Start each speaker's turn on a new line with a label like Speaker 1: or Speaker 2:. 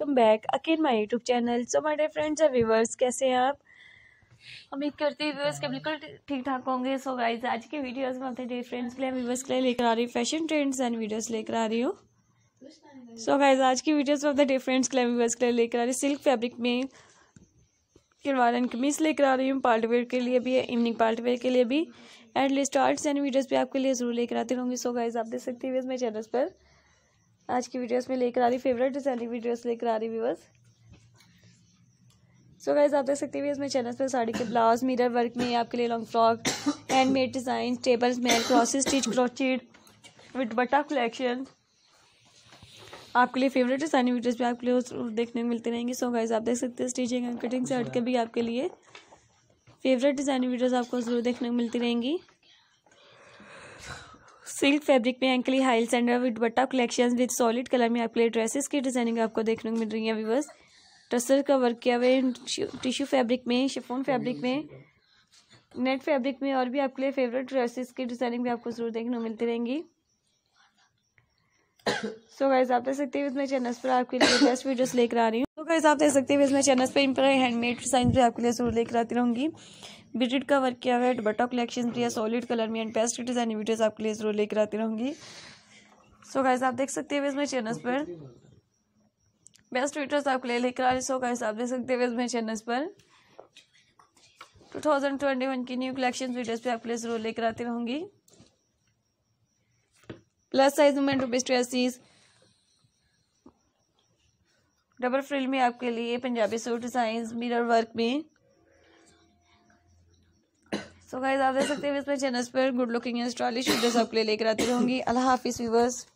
Speaker 1: welcome back again my YouTube channel so my dear friends और viewers कैसे हैं आप उम्मीद करते हैं व्यूवर्स के बिल्कुल ठीक ठाक होंगे सो गाइज आज के वीडियोस में अपने डेयर फ्रेंड्स के लिए व्यूवर्स के लिए लेकर आ रही हूँ फैशन ट्रेंड्स एंड वीडियोस लेकर आ रही हूँ सो गाइज आज की वीडियोज में अपने डेयर फ्रेंड्स के लिए व्यूवर्स के लिए लेकर आ रही सिल्क फैब्रिक में किरवार एंड कमीज लेकर आ रही हूँ पार्टीवेयर के लिए भी इवनिंग पार्टीवेयर के लिए भी and list arts and videos भी आपके लिए जरूर लेकर आती रहूँगी सो गाइज आप देख सकते हैं मेरे चैनल पर आज की वीडियोस में लेकर आ रही फेवरेट डिजाइनिंग वीडियोस लेकर आ रही व्यूवर्स सो गाइज आप देख सकते हैं इसमें चैनल पर साड़ी के ब्लाउज मिरर वर्क में आपके लिए long frock handmade design table mail crosses stitch crocheted with बटा कलेक्शन आपके लिए फेवरेट डिजाइनिंग वीडियोस भी आपके लिए देखने को मिलते रहेंगे सो गाइज आप देख सकते हैं स्टिचिंग एंड कटिंग से हटकर भी आपके लिए फेवरेट डिजाइनिंग वीडियोस आपको जरूर देखने को मिलती रहेंगी सिल्क फैब्रिक में एंकली सेंडर विद बट्टा कलेक्शन विद सॉलिड कलर में आपके लिए ड्रेसेस की डिजाइनिंग आपको देखने को मिल रही है व्यूवर्स टसल का वर्क किया हुआ है टिश्यू फैब्रिक में शिफोन फैब्रिक में नेट फैब्रिक में और भी आपके लिए फेवरेट ड्रेसेस की डिजाइनिंग भी आपको जरूर देखने को मिलती रहेंगी सो so गाइज आप देख सकते हैं इसमें चैनल पर आपके लिए बेस्ट वीडियोस लेकर आ रही हूँ गाइस आप देख सकते हैं इसमें चैनल पे इन पर हैंडमेड डिजाइन भी आपके लिए जरूर लेकर आती रहूँगी बिटेड का वर्क किया हुआ है बटा कलेक्शन भी है सॉलिड कलर में एंड बेस्ट डिज़ाइन वीडियोज़ आपके लिए जरूर लेकर आती रहूँगी सो गाइस आप देख सकते हैं इसमें चैनल पर बेस्ट वीडियोज़ आपके लिए लेकर आ रही सो गाइस आप देख सकते हैं इसमें चैनल पर 2021 की न्यू कलेक्शन वीडियोस पे आपके लिए जरूर लेकर आती रहूँगी प्लस साइज में रुपीज़ टू डबल फ्रिल में आपके लिए Punjabi suit design mirror work में सो गाइस आप देख सकते हैं इसमें चैनल पर good looking and stylish videos आपके लिए लेकर आती रहूंगी अल्लाह हाफिज़ वीवर्स